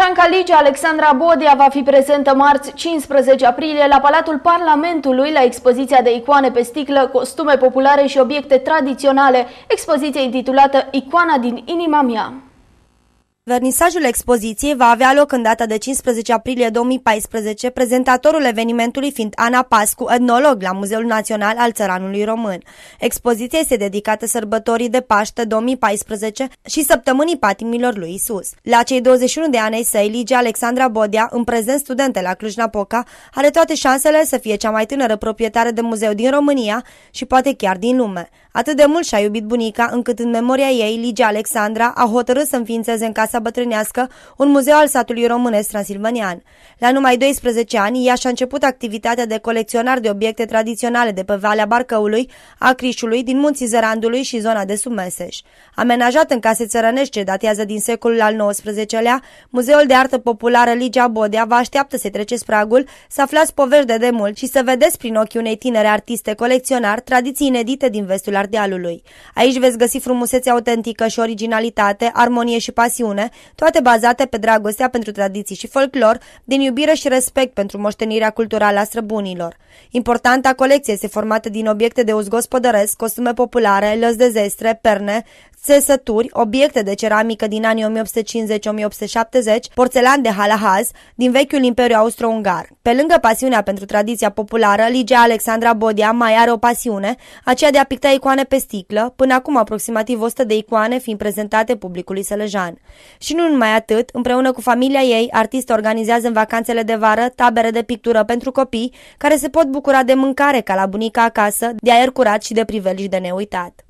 Doamna Calice, Alexandra Bodea va fi prezentă marți 15 aprilie la Palatul Parlamentului la expoziția de icoane pe sticlă, costume populare și obiecte tradiționale, expoziție intitulată Icoana din inima mea. Vernisajul expoziției va avea loc în data de 15 aprilie 2014, prezentatorul evenimentului fiind Ana Pascu, etnolog la Muzeul Național al Țăranului Român. Expoziția este dedicată sărbătorii de Paște 2014 și săptămânii patimilor lui Isus. La cei 21 de ani ai săi, Ligia Alexandra Bodia, în prezent studente la Cluj-Napoca, are toate șansele să fie cea mai tânără proprietară de muzeu din România și poate chiar din lume. Atât de mult și-a iubit bunica, încât în memoria ei, Ligia Alexandra a hotărât să înființeze în casa bătrânească, un muzeu al satului românesc transilvanian. La numai 12 ani, ea și-a început activitatea de colecționar de obiecte tradiționale de pe Valea Barcăului, a Crișului, din munții Zărandului și zona de meseș. Amenajat în case țărănești datează din secolul al XIX-lea, Muzeul de Artă Populară Ligia Bodea vă așteaptă să treceți pragul, să aflați povești de demult și să vedeți prin ochii unei tinere artiste colecționar tradiții inedite din vestul Ardealului. Aici veți găsi frumusețe autentică și originalitate, armonie și pasiune, române, toate bazate pe dragostea pentru tradiții și folclor, din iubire și respect pentru moștenirea culturală a străbunilor. Importanta colecție este formată din obiecte de uz gospodăresc, costume populare, lăs de zestre, perne, țesături, obiecte de ceramică din anii 1850-1870, porțelan de halahaz, din vechiul Imperiu Austro-Ungar, pe lângă pasiunea pentru tradiția populară, Ligia Alexandra Bodia mai are o pasiune, aceea de a picta icoane pe sticlă, până acum aproximativ 100 de icoane fiind prezentate publicului sălăjan. Și nu numai atât, împreună cu familia ei, artista organizează în vacanțele de vară tabere de pictură pentru copii, care se pot bucura de mâncare ca la bunica acasă, de aer curat și de priveliști de neuitat.